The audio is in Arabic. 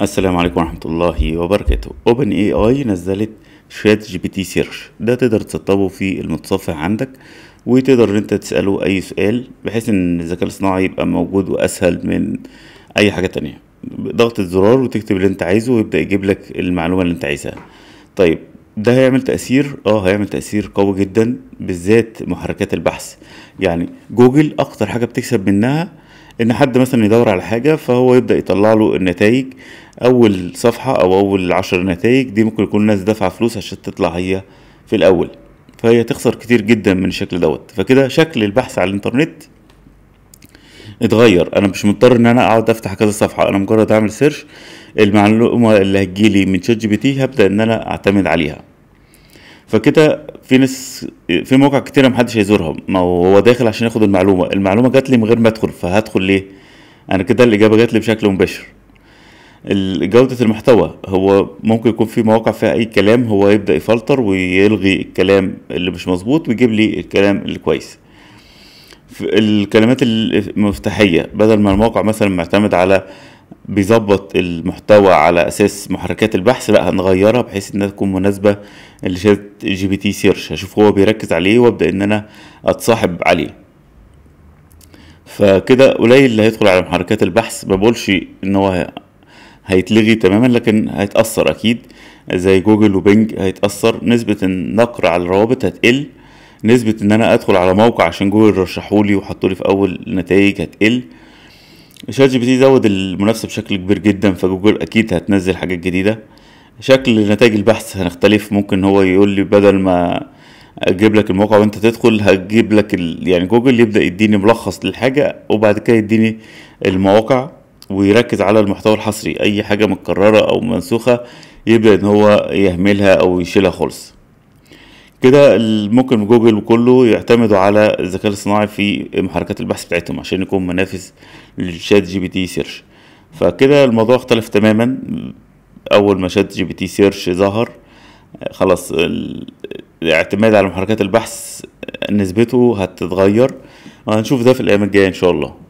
السلام عليكم ورحمة الله وبركاته اوبن اي اي نزلت شات جي بي تي سيرش ده تقدر تسطبه في المتصفح عندك وتقدر انت تسأله اي سؤال بحيث ان الذكاء الصناعي يبقى موجود واسهل من اي حاجة تانية ضغط الزرار وتكتب اللي انت عايزه ويبدأ يجيب لك المعلومة اللي انت عايزها طيب ده هيعمل تأثير اه هيعمل تأثير قوي جدا بالذات محركات البحث يعني جوجل اكتر حاجة بتكسب منها ان حد مثلا يدور على حاجه فهو يبدا يطلع له النتائج اول صفحه او اول عشر نتائج دي ممكن يكون الناس دافعه فلوس عشان تطلع هي في الاول فهي تخسر كتير جدا من الشكل دوت فكده شكل البحث على الانترنت اتغير انا مش مضطر ان انا اقعد افتح كذا صفحه انا مجرد اعمل سيرش المعلومه اللي هتجيلي من شات جي بي تي هبدا ان انا اعتمد عليها فكده في ناس في مواقع كتيرة محدش هيزورها ما هو داخل عشان ياخد المعلومة المعلومة جات لي من غير ما ادخل فهدخل ليه انا كده الاجابة جات لي بشكل مباشر جودة المحتوى هو ممكن يكون في مواقع فيها اي كلام هو يبدأ يفلتر ويلغي الكلام اللي مش مظبوط ويجيب لي الكلام الكويس الكلمات المفتاحية بدل ما الموقع مثلا معتمد على بيظبط المحتوى على اساس محركات البحث لا هنغيرها بحيث انها تكون مناسبه لشات جي بي تي سيرش هشوف هو بيركز عليه وابدا ان انا اتصاحب عليه فكده قليل اللي هيدخل على محركات البحث ما بقولش ان هو هيتلغي تماما لكن هيتاثر اكيد زي جوجل وبنج هيتاثر نسبه النقر على الروابط هتقل نسبه ان انا ادخل على موقع عشان جوجل رشحولي وحطولي في اول نتائج هتقل شات جي بي تي زود المنافسه بشكل كبير جدا فجوجل اكيد هتنزل حاجات جديده شكل نتائج البحث هنختلف ممكن هو يقول لي بدل ما اجيب لك الموقع وانت تدخل هجيب لك ال... يعني جوجل يبدا يديني ملخص للحاجه وبعد كده يديني المواقع ويركز على المحتوى الحصري اي حاجه متكرره او منسوخه يبدا ان هو يهملها او يشيلها خالص كده ممكن جوجل وكله يعتمدوا على الذكاء الاصطناعي في محركات البحث بتاعتهم عشان يكون منافس للشات جي بي تي سيرش فكده الموضوع اختلف تماما اول ما شات جي بي تي سيرش ظهر خلاص الاعتماد على محركات البحث نسبته هتتغير وهنشوف ده في الايام الجايه ان شاء الله